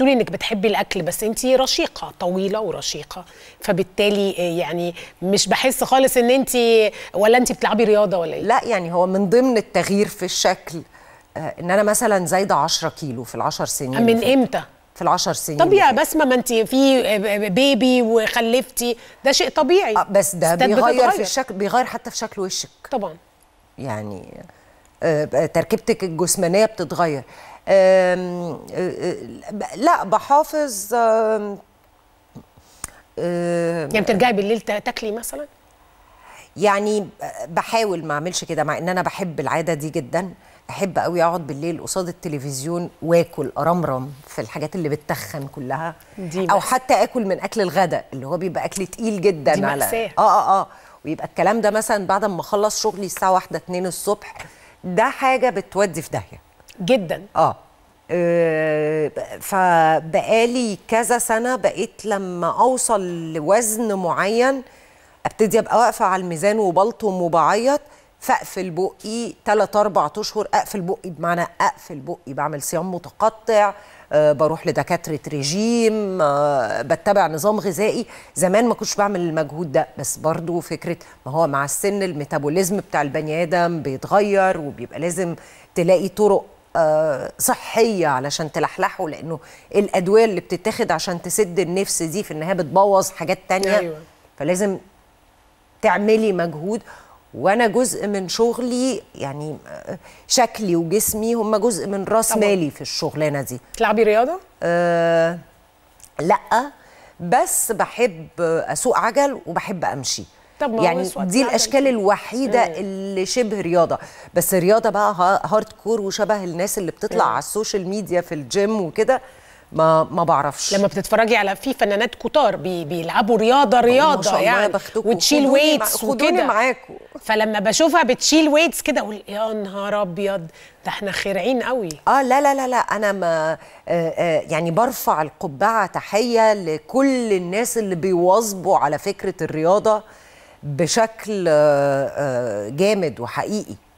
بتقولي انك بتحبي الاكل بس انت رشيقه طويله ورشيقه فبالتالي آه، يعني مش بحس خالص ان انت ولا انت بتلعبي رياضه ولا ايه لا يعني هو من ضمن التغيير في الشكل آه، ان انا مثلا زايده 10 كيلو في ال10 سنين من امتى في العشر سنين طب يا بسمه ما انت في آه، بيبي وخلفتي ده شيء طبيعي بس ده بيغير في الشكل بيغير حتى في شكل وشك طبعا يعني تركيبتك الجسمانيه بتتغير لا بحافظ يعني بترجعي بالليل تاكلي مثلا؟ يعني بحاول ما اعملش كده مع ان انا بحب العاده دي جدا احب قوي اقعد بالليل قصاد التلفزيون واكل ارمرم في الحاجات اللي بتتخن كلها دي او حتى اكل من اكل الغداء اللي هو بيبقى اكل تقيل جدا دي على اه اه اه ويبقى الكلام ده مثلا بعد ما اخلص شغلي الساعه 1 2 الصبح ده حاجه بتودي في داهيه جدا آه. اه فبقالي كذا سنه بقيت لما اوصل لوزن معين ابتدي ابقى واقفه على الميزان وبلطم وبعيط فاقفل بقي ثلاث اربع اشهر اقفل بقي بمعنى اقفل بقي بعمل صيام متقطع آه، بروح لدكاتره ريجيم آه، بتبع نظام غذائي زمان ما كنتش بعمل المجهود ده بس برضو فكره ما هو مع السن الميتابوليزم بتاع البني ادم بيتغير وبيبقى لازم تلاقي طرق آه، صحيه علشان تلحلحه لانه الادويه اللي بتتاخد عشان تسد النفس دي في النهايه بتبوظ حاجات تانية أيوة. فلازم تعملي مجهود وانا جزء من شغلي يعني آه، شكلي وجسمي هم جزء من راس مالي في الشغلانه دي تلعبي رياضه آه لا بس بحب اسوق عجل وبحب امشي طب يعني دي الاشكال الوحيده مم. إيه. اللي شبه رياضه بس رياضه بقى هارد كور وشبه الناس اللي بتطلع مم. إيه. على السوشيال ميديا في الجيم وكده ما ما بعرفش لما بتتفرجي على في فنانات كتار بي بيلعبوا رياضه رياضه يعني وتشيل ويتس وكده معاكم فلما بشوفها بتشيل ويتس كده اقول يا نهار ابيض ده احنا خرعين قوي اه لا لا لا لا انا ما آه، آه، يعني برفع القبعه تحيه لكل الناس اللي بيواظبوا على فكره الرياضه بشكل آه، آه، جامد وحقيقي